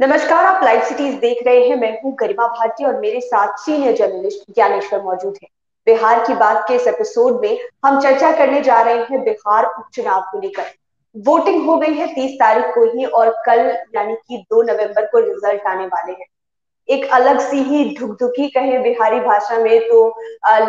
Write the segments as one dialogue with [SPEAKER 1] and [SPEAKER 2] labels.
[SPEAKER 1] नमस्कार आप live cities देख रहे हैं मैं हूं गरिमा भारती और मेरे साथ सीनियर जर्नलिस्ट ज्ञानेश्वर मौजूद है बिहार की बात के इस एपिसोड में हम चर्चा करने जा रहे हैं बिहार उपचुनाव को लेकर वोटिंग हो गई है तीस तारीख को ही और कल यानी कि दो नवंबर को रिजल्ट आने वाले हैं एक अलग सी ही धुकी कहे बिहारी भाषा में तो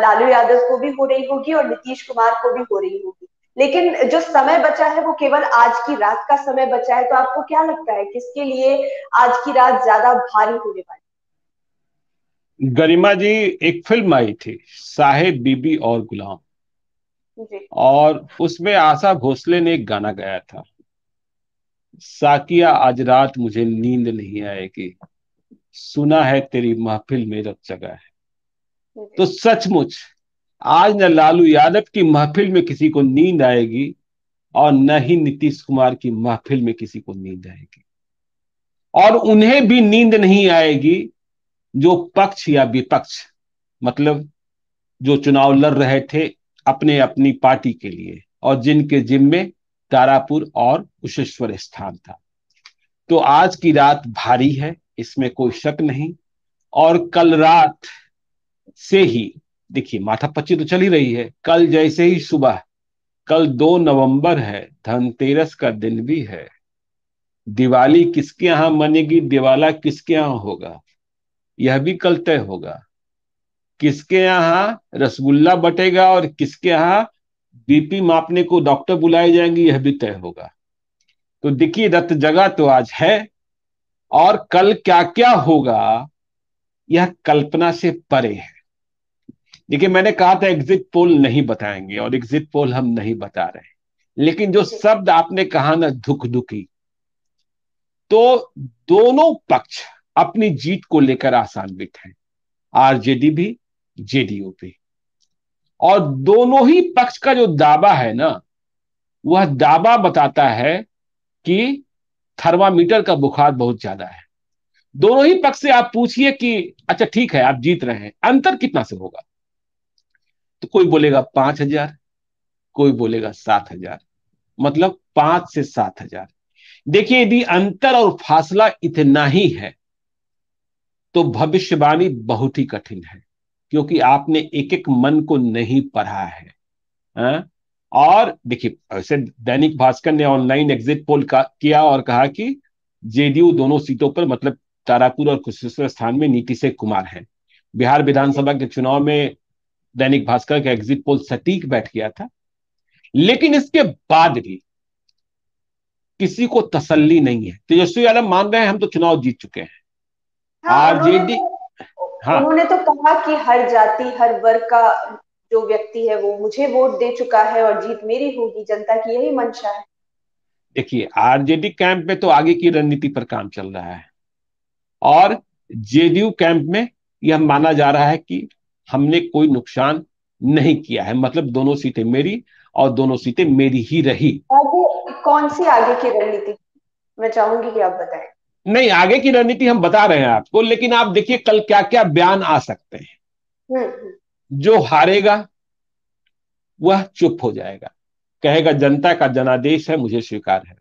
[SPEAKER 1] लालू यादव को भी हो रही होगी और नीतीश कुमार को भी हो रही होगी लेकिन जो समय बचा है वो केवल आज की रात का समय बचा है तो आपको क्या लगता है किसके लिए आज की रात ज्यादा भारी होने वाली
[SPEAKER 2] गरिमा जी एक फिल्म आई थी साहेब बीबी और गुलाम और उसमें आशा भोसले ने एक गाना गाया था साकिया आज रात मुझे नींद नहीं आएगी सुना है तेरी महफिल में रब जगह है तो सचमुच आज न लालू यादव की महफिल में किसी को नींद आएगी और न ही नीतीश कुमार की महफिल में किसी को नींद आएगी और उन्हें भी नींद नहीं आएगी जो पक्ष या विपक्ष मतलब जो चुनाव लड़ रहे थे अपने अपनी पार्टी के लिए और जिनके जिम्मे तारापुर और कुशेश्वर स्थान था तो आज की रात भारी है इसमें कोई शक नहीं और कल रात से ही देखिए माथापच्ची तो चल ही रही है कल जैसे ही सुबह कल दो नवंबर है धनतेरस का दिन भी है दिवाली किसके यहाँ मनेगी दिवाला किसके यहाँ होगा यह भी कल तय होगा किसके यहाँ रसगुल्ला बटेगा और किसके यहाँ बीपी मापने को डॉक्टर बुलाए जाएंगे यह भी तय होगा तो देखिए रत जगह तो आज है और कल क्या क्या होगा यह कल्पना से परे है देखिए मैंने कहा था एग्जिट पोल नहीं बताएंगे और एग्जिट पोल हम नहीं बता रहे लेकिन जो शब्द आपने कहा ना दुख दुखी तो दोनों पक्ष अपनी जीत को लेकर आसान्वित हैं आरजेडी भी जेडीयू भी और दोनों ही पक्ष का जो दावा है ना वह दावा बताता है कि थर्मामीटर का बुखार बहुत ज्यादा है दोनों ही पक्ष से आप पूछिए कि अच्छा ठीक है आप जीत रहे हैं अंतर कितना से होगा तो कोई बोलेगा पांच हजार कोई बोलेगा सात हजार मतलब पांच से सात हजार देखिए यदि अंतर और फासला इतना ही है तो भविष्यवाणी बहुत ही कठिन है क्योंकि आपने एक एक मन को नहीं पढ़ा है आ? हाँ? और देखिए ऐसे दैनिक भास्कर ने ऑनलाइन एग्जिट पोल का किया और कहा कि जेडीयू दोनों सीटों पर मतलब तारापुर और कुशेश्वर स्थान में नीतीश कुमार है बिहार विधानसभा के चुनाव में दैनिक भास्कर का एग्जिट पोल सटीक बैठ गया था लेकिन इसके बाद भी किसी को तसल्ली नहीं है तेजस्वी यादव मान रहे हैं हम तो चुनाव जीत चुके हैं हाँ, आरजेडी तो- हाँ
[SPEAKER 1] उन्होंने तो कहा कि हर जाति हर वर्ग का जो व्यक्ति है वो मुझे वोट दे चुका है और जीत मेरी होगी जनता की यही मंशा है
[SPEAKER 2] देखिए आरजेडी कैंप में तो आगे की रणनीति पर काम चल रहा है और जेडीयू कैंप में यह माना जा रहा है कि हमने कोई नुकसान नहीं किया है मतलब दोनों सीटें मेरी और दोनों सीटें मेरी ही रही
[SPEAKER 1] आगे कौन सी आगे की रणनीति मैं चाहूंगी कि आप बताएं
[SPEAKER 2] नहीं आगे की रणनीति हम बता रहे हैं आपको लेकिन आप देखिए कल क्या क्या बयान आ सकते हैं हम्म, हम्म। जो हारेगा वह चुप हो जाएगा कहेगा जनता का जनादेश है मुझे स्वीकार है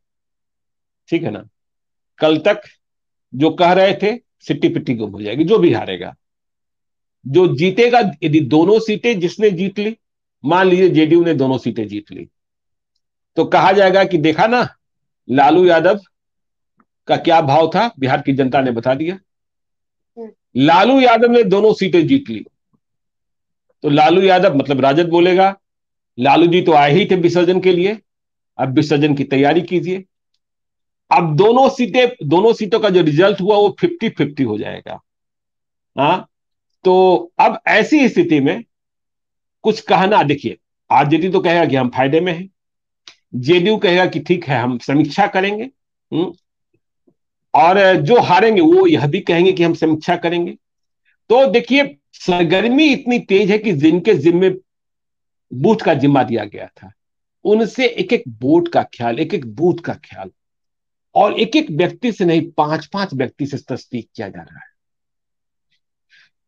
[SPEAKER 2] ठीक है ना कल तक जो कह रहे थे सिट्टी पिट्टी गुम हो जाएगी जो भी हारेगा जो जीतेगा यदि दोनों सीटें जिसने जीत ली मान लीजिए जेडीयू ने दोनों सीटें जीत ली तो कहा जाएगा कि देखा ना लालू यादव का क्या भाव था बिहार की जनता ने बता दिया लालू यादव ने दोनों सीटें जीत ली तो लालू यादव मतलब राजद बोलेगा लालू जी तो आए ही थे विसर्जन के लिए अब विसर्जन की तैयारी कीजिए अब दोनों सीटें दोनों सीटों का जो रिजल्ट हुआ वो फिफ्टी फिफ्टी हो जाएगा हाँ तो अब ऐसी स्थिति में कुछ कहना देखिए आर आरजेडी तो कहेगा कि हम फायदे में हैं जेडीयू कहेगा कि ठीक है हम समीक्षा करेंगे हुँ? हम्म, और जो हारेंगे वो यह भी कहेंगे कि हम समीक्षा करेंगे तो देखिए सरगर्मी इतनी तेज है कि जिनके जिम्मे बूथ का जिम्मा दिया गया था उनसे एक एक बोट का ख्याल एक एक बूथ का ख्याल और एक एक व्यक्ति से नहीं पांच पांच व्यक्ति से तस्दीक किया जा रहा है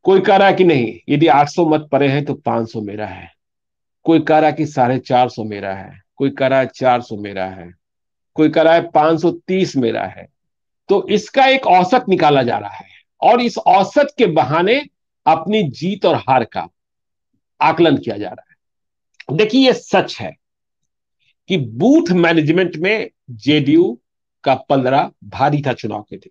[SPEAKER 2] कोई कह रहा है कि नहीं यदि 800 मत परे हैं तो 500 मेरा है कोई कह रहा है कि साढ़े चार सौ मेरा है कोई कह रहा है चार सौ मेरा है कोई कह रहा है पांच सौ तीस मेरा है तो इसका एक औसत निकाला जा रहा है और इस औसत के बहाने अपनी जीत और हार का आकलन किया जा रहा है देखिए ये सच है कि बूथ मैनेजमेंट में जेडीयू का पंद्रह भारी था चुनाव के दिन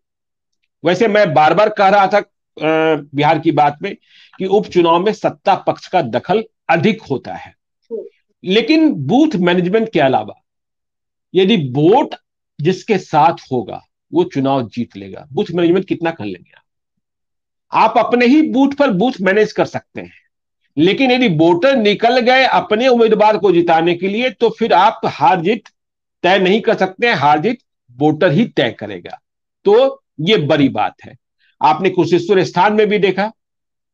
[SPEAKER 2] वैसे मैं बार बार कह रहा था बिहार की बात में कि उपचुनाव में सत्ता पक्ष का दखल अधिक होता है लेकिन बूथ मैनेजमेंट के अलावा यदि वोट जिसके साथ होगा वो चुनाव जीत लेगा बूथ मैनेजमेंट कितना कर लेंगे आप अपने ही बूथ पर बूथ मैनेज कर सकते हैं लेकिन यदि वोटर निकल गए अपने उम्मीदवार को जिताने के लिए तो फिर आप हार जीत तय नहीं कर सकते हार जीत वोटर ही तय करेगा तो ये बड़ी बात है आपने कुशेश्वर स्थान में भी देखा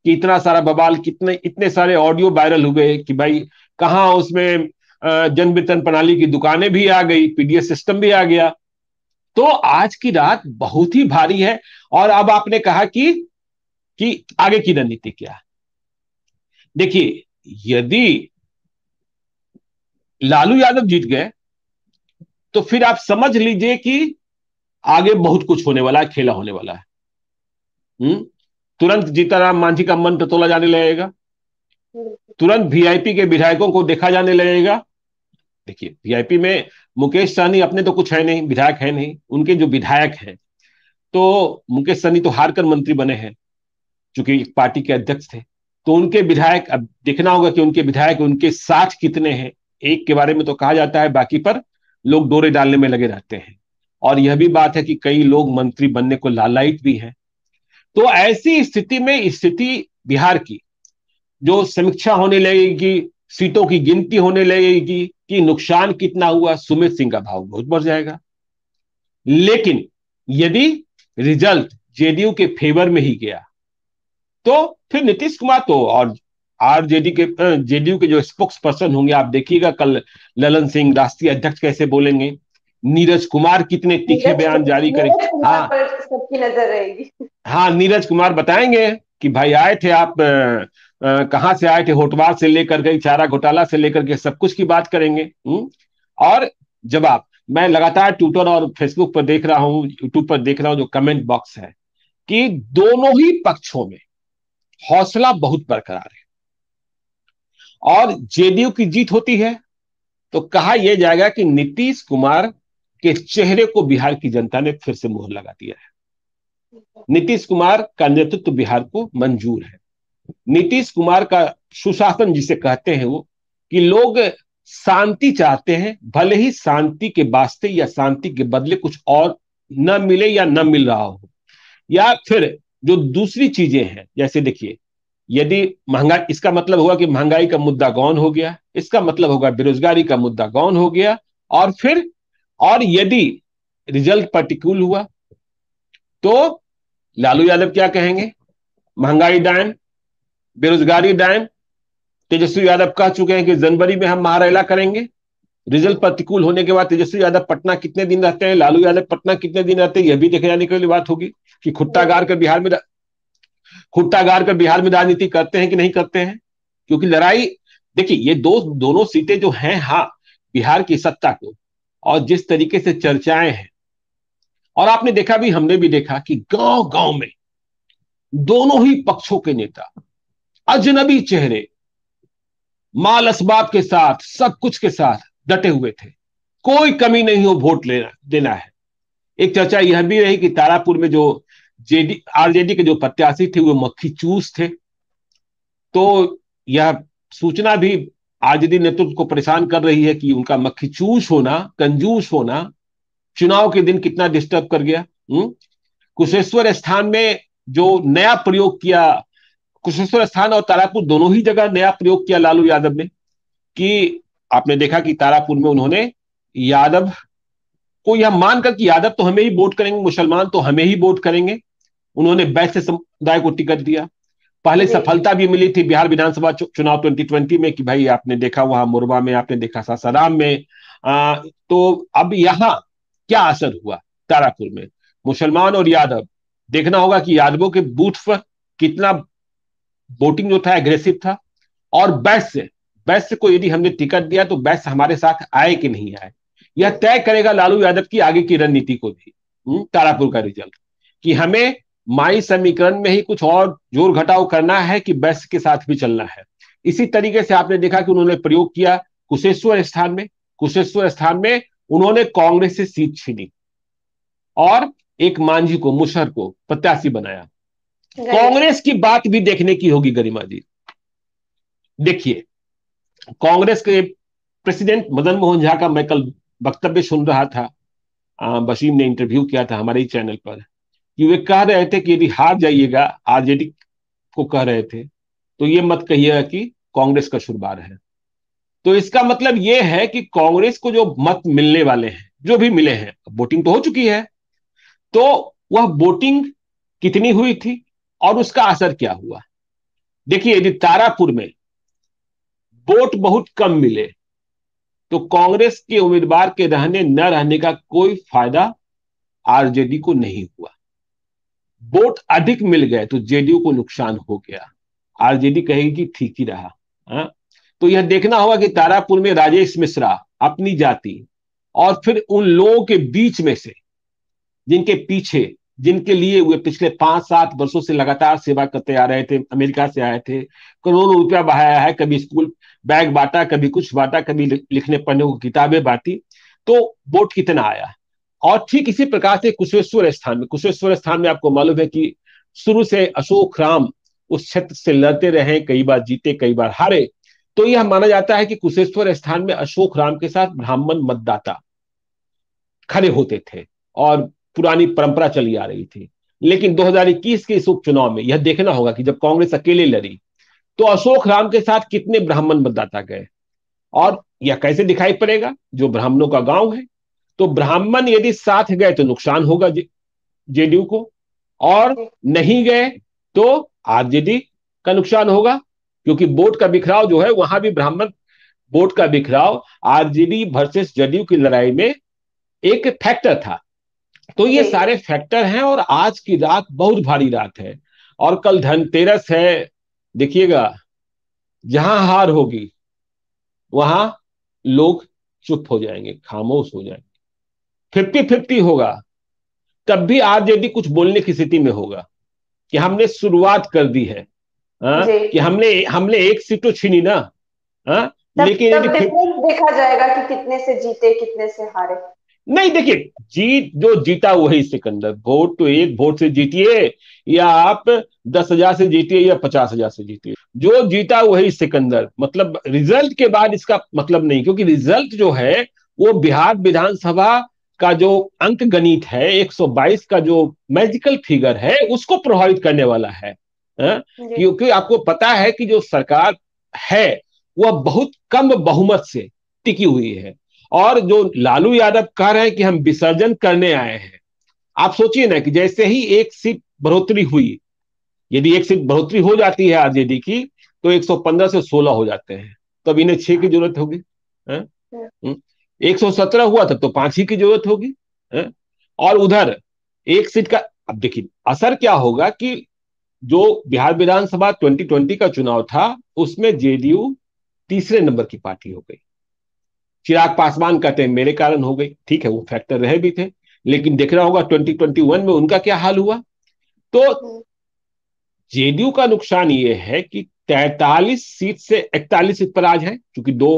[SPEAKER 2] कि इतना सारा बवाल कितने इतने सारे ऑडियो वायरल हुए कि भाई कहाँ उसमें जन वितरण प्रणाली की दुकानें भी आ गई पीडीएस सिस्टम भी आ गया तो आज की रात बहुत ही भारी है और अब आपने कहा कि कि आगे की रणनीति क्या है देखिए यदि लालू यादव जीत गए तो फिर आप समझ लीजिए कि आगे बहुत कुछ होने वाला है खेला होने वाला है हम्म तुरंत जीताराम मांझी का मन टटोला जाने लगेगा तुरंत वीआईपी के विधायकों को देखा जाने लगेगा देखिए वीआईपी में मुकेश सहनी अपने तो कुछ है नहीं विधायक है नहीं उनके जो विधायक हैं तो मुकेश सहनी तो हार कर मंत्री बने हैं चूंकि एक पार्टी के अध्यक्ष थे तो उनके विधायक अब देखना होगा कि उनके विधायक उनके साथ कितने हैं एक के बारे में तो कहा जाता है बाकी पर लोग डोरे डालने में लगे रहते हैं और यह भी बात है कि कई लोग मंत्री बनने को लालायित भी हैं तो ऐसी स्थिति में स्थिति बिहार की जो समीक्षा होने लगेगी सीटों की गिनती होने लगेगी कि नुकसान कितना हुआ सुमित सिंह का भाव बहुत बढ़ जाएगा लेकिन यदि रिजल्ट जेडीयू के फेवर में ही गया तो फिर नीतीश कुमार तो और आरजेडी के जेडीयू के जो स्पोक्स पर्सन होंगे आप देखिएगा कल ललन सिंह राष्ट्रीय अध्यक्ष कैसे बोलेंगे नीरज कुमार कितने तीखे बयान जारी करें
[SPEAKER 1] हाँ सबकी नजर रहेगी
[SPEAKER 2] हाँ नीरज कुमार बताएंगे कि भाई आए थे आप कहा से आए थे होटवार से लेकर के चारा घोटाला से लेकर के सब कुछ की बात करेंगे हम्म। और और जवाब मैं लगातार ट्विटर और फेसबुक पर देख रहा हूँ यूट्यूब पर देख रहा हूँ जो कमेंट बॉक्स है कि दोनों ही पक्षों में हौसला बहुत बरकरार है और जेडीयू की जीत होती है तो कहा यह जाएगा कि नीतीश कुमार के चेहरे को बिहार की जनता ने फिर से मोहर लगा दिया है नीतीश कुमार का नेतृत्व बिहार को मंजूर है नीतीश कुमार का सुशासन जिसे कहते हैं वो कि लोग शांति चाहते हैं भले ही शांति के वास्ते या शांति के बदले कुछ और न मिले या न मिल रहा हो या फिर जो दूसरी चीजें हैं जैसे देखिए यदि महंगाई इसका मतलब हुआ कि महंगाई का मुद्दा गौन हो गया इसका मतलब होगा बेरोजगारी का मुद्दा गौन हो गया और फिर और यदि रिजल्ट प्रतिकूल हुआ तो लालू यादव क्या कहेंगे महंगाई डायन बेरोजगारी डायन तेजस्वी यादव कह चुके हैं कि जनवरी में हम महारैला करेंगे रिजल्ट प्रतिकूल होने के बाद तेजस्वी यादव पटना कितने दिन रहते हैं लालू यादव पटना कितने दिन रहते हैं यह भी देखे जाने के लिए बात होगी कि खुट्टा कर बिहार में खुट्टा कर बिहार में राजनीति करते हैं कि नहीं करते हैं क्योंकि लड़ाई देखिए ये दो दोनों सीटें जो हैं हाँ बिहार की सत्ता को और जिस तरीके से चर्चाएं हैं और आपने देखा भी हमने भी देखा कि गांव गांव में दोनों ही पक्षों के नेता अजनबी चेहरे माल असबाब के साथ सब कुछ के साथ डटे हुए थे कोई कमी नहीं हो वोट लेना देना है एक चर्चा यह भी रही कि तारापुर में जो जेडी आरजेडी के जो प्रत्याशी थे वो मक्खी चूस थे तो यह सूचना भी आजदी नेतृत्व को परेशान कर रही है कि उनका मक्खी चूस होना कंजूस होना चुनाव के दिन कितना डिस्टर्ब कर गया हम्म? कुशेश्वर स्थान में जो नया प्रयोग किया कुशेश्वर स्थान और तारापुर दोनों ही जगह नया प्रयोग किया लालू यादव ने कि आपने देखा कि तारापुर में उन्होंने यादव को यह मानकर कि यादव तो हमें ही वोट करेंगे मुसलमान तो हमें ही वोट करेंगे उन्होंने वैश्य समुदाय को टिकट दिया पहले सफलता भी मिली थी बिहार विधानसभा चुनाव 2020 में कि भाई आपने देखा वहां मुरबा में आपने देखा सासाराम में आ, तो अब यहाँ क्या असर हुआ तारापुर में मुसलमान और यादव देखना होगा कि यादवों के बूथ पर कितना वोटिंग जो था एग्रेसिव था और बैस बैस को यदि हमने टिकट दिया तो बैस हमारे साथ आए कि नहीं आए यह तय करेगा लालू यादव की आगे की रणनीति को भी हम्म, तारापुर का रिजल्ट कि हमें माई समीकरण में ही कुछ और जोर घटाव करना है कि बैस के साथ भी चलना है इसी तरीके से आपने देखा कि उन्होंने प्रयोग किया कुशेश्वर स्थान में कुशेश्वर स्थान में उन्होंने कांग्रेस से सीट छीनी और एक मांझी को मुशहर को प्रत्याशी बनाया कांग्रेस की बात भी देखने की होगी गरिमा जी देखिए कांग्रेस के प्रेसिडेंट मदन मोहन झा का मैं कल वक्तव्य सुन रहा था वसीम ने इंटरव्यू किया था हमारे ही चैनल पर कि वे कह रहे थे कि यदि हार जाइएगा आरजेडी को कह रहे थे तो ये मत कहिएगा कि कांग्रेस का शुरुआत है तो इसका मतलब ये है कि कांग्रेस को जो मत मिलने वाले हैं जो भी मिले हैं वोटिंग तो हो चुकी है तो वह वोटिंग कितनी हुई थी और उसका असर क्या हुआ देखिए यदि तारापुर में वोट बहुत कम मिले तो कांग्रेस के उम्मीदवार के रहने न रहने का कोई फायदा आरजेडी को नहीं हुआ वोट अधिक मिल गए तो जेडीयू को नुकसान हो गया आरजेडी कहेगी ठीक ही रहा आ? हाँ? तो यह देखना होगा कि तारापुर में राजेश मिश्रा अपनी जाति और फिर उन लोगों के बीच में से जिनके पीछे जिनके लिए वे पिछले पांच सात वर्षों से लगातार सेवा करते आ रहे थे अमेरिका से आए थे करोड़ों रुपया बहाया है कभी स्कूल बैग बांटा कभी कुछ बांटा कभी लिखने पढ़ने को किताबें बांटी तो वोट कितना आया और ठीक इसी प्रकार से कुशेश्वर स्थान में कुशेश्वर स्थान में आपको मालूम है कि शुरू से अशोक राम उस क्षेत्र से लड़ते रहे कई बार जीते कई बार हारे तो यह माना जाता है कि कुशेश्वर स्थान में अशोक राम के साथ ब्राह्मण मतदाता खड़े होते थे और पुरानी परंपरा चली आ रही थी लेकिन 2021 के इस उपचुनाव में यह देखना होगा कि जब कांग्रेस अकेले लड़ी तो अशोक राम के साथ कितने ब्राह्मण मतदाता गए और यह कैसे दिखाई पड़ेगा जो ब्राह्मणों का गांव है तो ब्राह्मण यदि साथ गए तो नुकसान होगा जेडीयू को और नहीं गए तो आरजेडी का नुकसान होगा क्योंकि वोट का बिखराव जो है वहां भी ब्राह्मण वोट का बिखराव आरजेडी वर्सेस जेडीयू की लड़ाई में एक फैक्टर था तो ये सारे फैक्टर हैं और आज की रात बहुत भारी रात है और कल धनतेरस है देखिएगा जहां हार होगी वहां लोग चुप हो जाएंगे खामोश हो जाएंगे फिफ्टी फिफ्टी होगा तब भी आज यदि कुछ बोलने की स्थिति में होगा कि हमने शुरुआत कर दी है आ, हाँ, कि हमने हमने एक सीट तो छीनी ना आ, हाँ, तब, लेकिन तब
[SPEAKER 1] देखा जाएगा कि कितने से जीते कितने से हारे
[SPEAKER 2] नहीं देखिए जीत जो जीता वही सिकंदर वोट तो एक वोट से जीतिए या आप दस हजार से जीतिए या पचास हजार से जीतिए जो जीता वही सिकंदर मतलब रिजल्ट के बाद इसका मतलब नहीं क्योंकि रिजल्ट जो है वो बिहार विधानसभा का जो अंक गणित है 122 का जो मैजिकल फिगर है उसको प्रभावित करने वाला है हाँ? क्योंकि आपको पता है कि जो सरकार है वह बहुत कम बहुमत से टिकी हुई है और जो लालू यादव कह रहे हैं कि हम विसर्जन करने आए हैं आप सोचिए ना कि जैसे ही एक सीट बढ़ोतरी हुई यदि एक सीट बढ़ोतरी हो जाती है आरजेडी की तो 115 से 16 हो जाते हैं तो अब इन्हें छह की जरूरत होगी हाँ? हाँ। हम्म? 117 हुआ तब तो पांच ही की जरूरत होगी और उधर एक सीट का अब देखिए असर क्या होगा कि जो बिहार विधानसभा 2020 का चुनाव था उसमें जेडीयू तीसरे नंबर की पार्टी हो गई चिराग पासवान कहते हैं मेरे कारण हो गई ठीक है वो फैक्टर रहे भी थे लेकिन देख रहा होगा 2021 में उनका क्या हाल हुआ तो जेडीयू का नुकसान ये है कि 43 सीट से 41 सीट पर आज है क्योंकि दो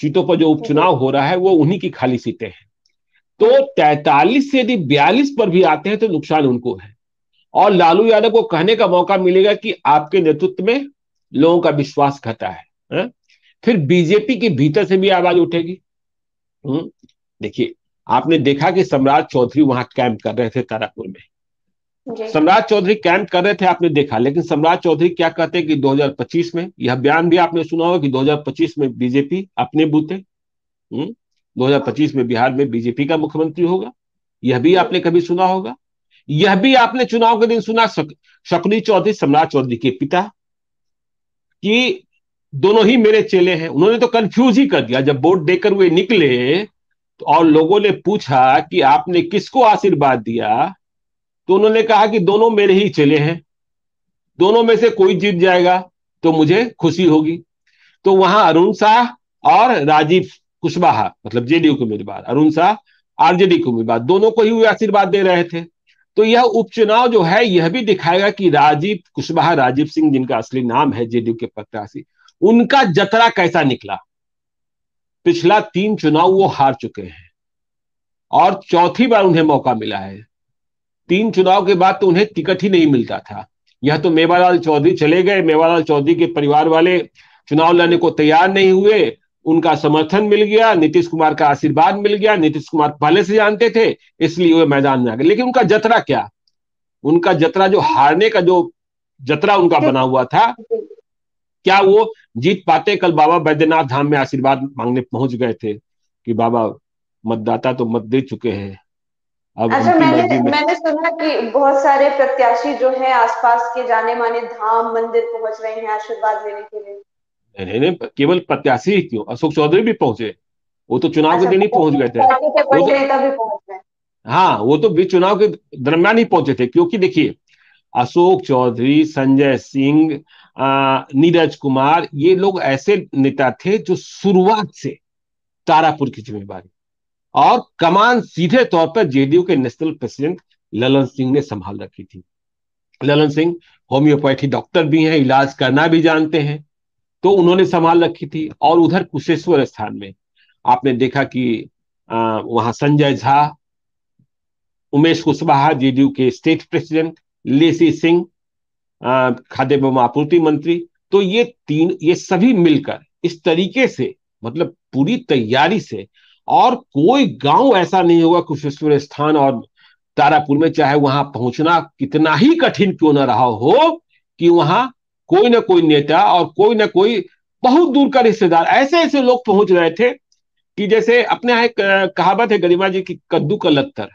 [SPEAKER 2] सीटों पर जो उपचुनाव हो रहा है वो उन्हीं की खाली सीटें हैं तो तैतालीस से यदि बयालीस पर भी आते हैं तो नुकसान उनको है और लालू यादव को कहने का मौका मिलेगा कि आपके नेतृत्व में लोगों का विश्वास घटा है, है? फिर बीजेपी के भीतर से भी आवाज उठेगी हम्म, देखिए आपने देखा कि सम्राट चौधरी वहां कैंप कर रहे थे तारापुर में सम्राट चौधरी कैंप कर रहे थे आपने देखा लेकिन सम्राट चौधरी क्या कहते हैं कि 2025 में यह बयान भी आपने सुना होगा कि 2025 में बीजेपी अपने बूते हम्म, हजार पच्चीस में बिहार में बीजेपी का मुख्यमंत्री होगा यह भी आपने कभी सुना होगा यह भी आपने चुनाव के दिन सुना शकुनी चौधरी सम्राट चौधरी के पिता कि दोनों ही मेरे चेले हैं उन्होंने तो कंफ्यूज ही कर दिया जब वोट देकर वे निकले तो और लोगों ने पूछा कि आपने किसको आशीर्वाद दिया तो उन्होंने कहा कि दोनों मेरे ही चले हैं दोनों में से कोई जीत जाएगा तो मुझे खुशी होगी तो वहां अरुण शाह और राजीव कुशवाहा मतलब जेडीयू के उम्मीदवार अरुण शाह आरजेडी के उम्मीदवार दोनों को ही वे आशीर्वाद दे रहे थे तो यह उपचुनाव जो है यह भी दिखाएगा कि राजीव कुशवाहा राजीव सिंह जिनका असली नाम है जेडीयू के प्रत्याशी उनका जतरा कैसा निकला पिछला तीन चुनाव वो हार चुके हैं और चौथी बार उन्हें मौका मिला है तीन चुनाव के बाद तो उन्हें टिकट ही नहीं मिलता था यह तो मेवालाल चौधरी चले गए मेवालाल चौधरी के परिवार वाले चुनाव लड़ने को तैयार नहीं हुए उनका समर्थन मिल गया नीतीश कुमार का आशीर्वाद मिल गया नीतीश कुमार पहले से जानते थे इसलिए वे मैदान में आ गए लेकिन उनका जतरा क्या उनका जतरा जो हारने का जो जतरा उनका बना हुआ था क्या वो जीत पाते कल बाबा बैद्यनाथ धाम में आशीर्वाद मांगने पहुंच गए थे कि बाबा मतदाता तो मत दे चुके हैं अब अच्छा मैंने
[SPEAKER 1] मैंने सुना कि बहुत सारे प्रत्याशी जो है आसपास के जाने माने धाम मंदिर पहुंच रहे हैं आशीर्वाद लेने के लिए
[SPEAKER 2] नहीं नहीं केवल प्रत्याशी ही क्यों अशोक चौधरी भी पहुंचे वो तो चुनाव के अच्छा, दिन ही पहुंच गए थे तो- हाँ वो तो भी चुनाव के दरमियान ही पहुंचे थे क्योंकि देखिए अशोक चौधरी संजय सिंह नीरज कुमार ये लोग ऐसे नेता थे जो शुरुआत से तारापुर की जिम्मेवारी और कमान सीधे तौर पर जेडीयू के नेशनल प्रेसिडेंट ललन सिंह ने संभाल रखी थी ललन सिंह होम्योपैथी डॉक्टर भी हैं इलाज करना भी जानते हैं तो उन्होंने संभाल रखी थी और उधर कुशेश्वर स्थान में आपने देखा कि आ, वहां संजय झा उमेश कुशवाहा जेडीयू के स्टेट प्रेसिडेंट लेसी सिंह खाद्य एवं आपूर्ति मंत्री तो ये तीन ये सभी मिलकर इस तरीके से मतलब पूरी तैयारी से और कोई गांव ऐसा नहीं होगा कुशेश्वर स्थान और तारापुर में चाहे वहां पहुंचना कितना ही कठिन क्यों ना रहा हो कि वहां कोई ना कोई नेता और कोई ना कोई बहुत दूर का रिश्तेदार ऐसे ऐसे लोग पहुंच रहे थे कि जैसे अपने यहाँ एक कहावत है गरिमा जी की कद्दू का लत्तर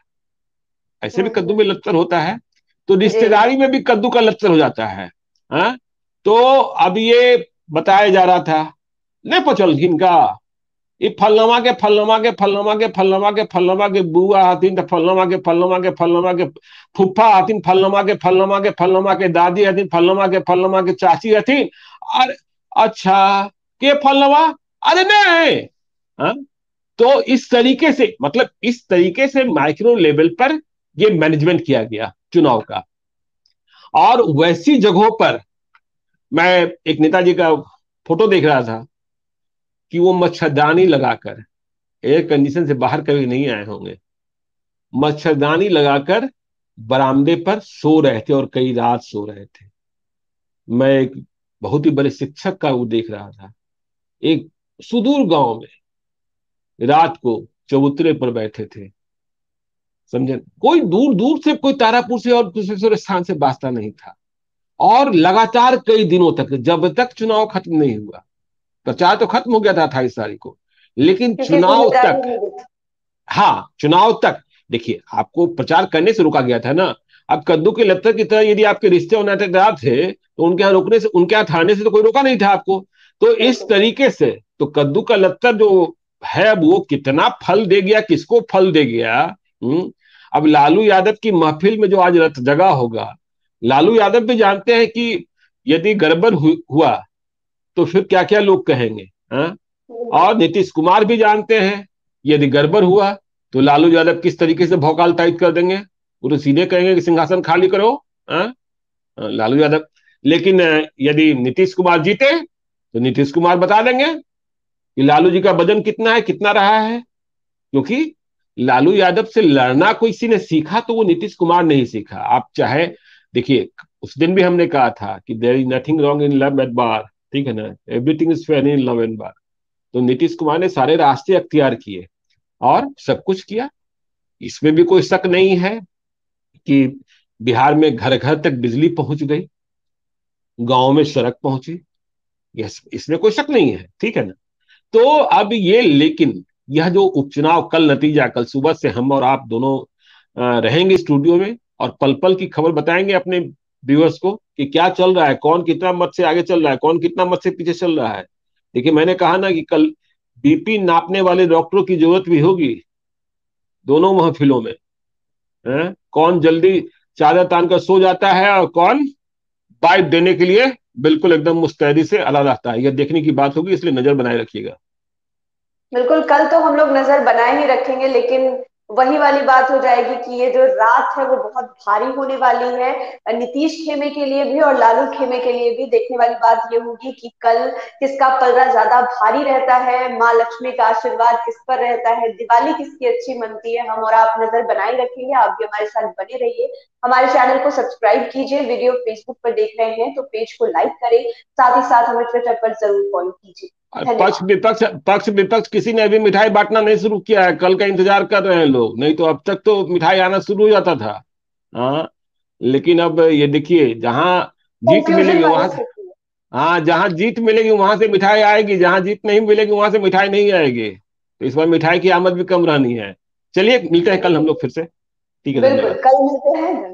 [SPEAKER 2] ऐसे भी हाँ। कद्दू में लत्तर होता है तो रिश्तेदारी में भी कद्दू का लत्तर हो जाता है हा? तो अब ये बताया जा रहा था नहीं पचल इनका ये के फलनमा के फलनमा के फलनमा के फलनमा के बुआ हथिन तो के फलनमा के फलनमा के फुफ्फा हथिन फलनमा के फलनमा के फलनमा के दादी हथिन फलनमा के फलनमा के चाची हथिन अरे अच्छा के फलनमा अरे नहीं तो इस तरीके से मतलब इस तरीके से माइक्रो लेवल पर ये मैनेजमेंट किया गया चुनाव का और वैसी जगहों पर मैं एक नेताजी का फोटो देख रहा था कि वो मच्छरदानी लगाकर एयर कंडीशन से बाहर कभी नहीं आए होंगे मच्छरदानी लगाकर बरामदे पर सो रहे थे और कई रात सो रहे थे मैं एक बहुत ही बड़े शिक्षक का वो देख रहा था एक सुदूर गांव में रात को चबूतरे पर बैठे थे समझे कोई दूर दूर से कोई तारापुर से और दूसरे स्थान से वास्ता नहीं था और लगातार कई दिनों तक जब तक चुनाव खत्म नहीं हुआ प्रचार तो खत्म हो गया था अट्ठाईस तारीख को लेकिन चुनाव तक हाँ चुनाव तक देखिए आपको प्रचार करने से रोका गया था ना अब कद्दू के लत्तर की तरह यदि आपके रिश्ते और नातेदार थे तो उनके यहाँ रोकने से उनके यहाँ थाने से तो कोई रोका नहीं था आपको तो इस तरीके से तो कद्दू का लत्तर जो है अब वो कितना फल दे गया किसको फल दे गया हम्म? अब लालू यादव की महफिल में जो आज रत जगह होगा लालू यादव भी जानते हैं कि यदि गड़बड़ हुआ तो फिर क्या क्या लोग कहेंगे हा? और नीतीश कुमार भी जानते हैं यदि गड़बड़ हुआ तो लालू यादव किस तरीके से भौकाल तय कर देंगे वो तो सीधे कहेंगे कि सिंहासन खाली करो हा? हाँ, लालू यादव लेकिन यदि नीतीश कुमार जीते तो नीतीश कुमार बता देंगे कि लालू जी का वजन कितना है कितना रहा है क्योंकि लालू यादव से लड़ना कोई किसी ने सीखा तो वो नीतीश कुमार नहीं सीखा आप चाहे देखिए उस दिन भी हमने कहा था कि there is nothing wrong in love at war ठीक है ना everything is fair in love and war तो नीतीश कुमार ने सारे रास्ते अख्तियार किए और सब कुछ किया इसमें भी कोई शक नहीं है कि बिहार में घर घर तक बिजली पहुंच गई गांव में सड़क पहुंची यस इसमें कोई शक नहीं है ठीक है ना तो अब ये लेकिन यह जो उपचुनाव कल नतीजा कल सुबह से हम और आप दोनों रहेंगे स्टूडियो में और पल पल की खबर बताएंगे अपने व्यूअर्स को कि क्या चल रहा है कौन कितना मत से आगे चल रहा है कौन कितना मत से पीछे चल रहा है देखिए मैंने कहा ना कि कल बीपी नापने वाले डॉक्टरों की जरूरत भी होगी दोनों महफिलों में है? कौन जल्दी चादर तान कर सो जाता है और कौन बाइट देने के लिए बिल्कुल एकदम मुस्तैदी से अला रहता है यह देखने की बात होगी इसलिए नजर बनाए रखिएगा
[SPEAKER 1] बिल्कुल कल तो हम लोग नजर बनाए ही रखेंगे लेकिन वही वाली बात हो जाएगी कि ये जो रात है वो बहुत भारी होने वाली है नीतीश खेमे के लिए भी और लालू खेमे के लिए भी देखने वाली बात ये होगी कि कल किसका पलड़ा ज्यादा भारी रहता है माँ लक्ष्मी का आशीर्वाद किस पर रहता है दिवाली किसकी अच्छी मनती है हम और आप नजर बनाए रखेंगे आप भी हमारे साथ बने रहिए हमारे चैनल को सब्सक्राइब कीजिए वीडियो फेसबुक पर देख रहे हैं तो पेज को लाइक करें साथ ही साथ हमें ट्विटर पर जरूर फॉलो कीजिए
[SPEAKER 2] पक्ष विपक्ष पक्ष विपक्ष किसी ने अभी मिठाई बांटना नहीं शुरू किया है कल का इंतजार कर रहे हैं लोग नहीं तो अब तक तो मिठाई आना शुरू हो जाता था हाँ लेकिन अब ये देखिए जहाँ
[SPEAKER 1] जीत मिलेगी वहां से
[SPEAKER 2] हाँ जहाँ जीत मिलेगी वहां से मिठाई आएगी जहाँ जीत नहीं मिलेगी वहां से मिठाई नहीं आएगी तो इस बार मिठाई की आमद भी कम रहनी है चलिए मिलते हैं कल हम लोग फिर से ठीक है कल
[SPEAKER 1] मिलते हैं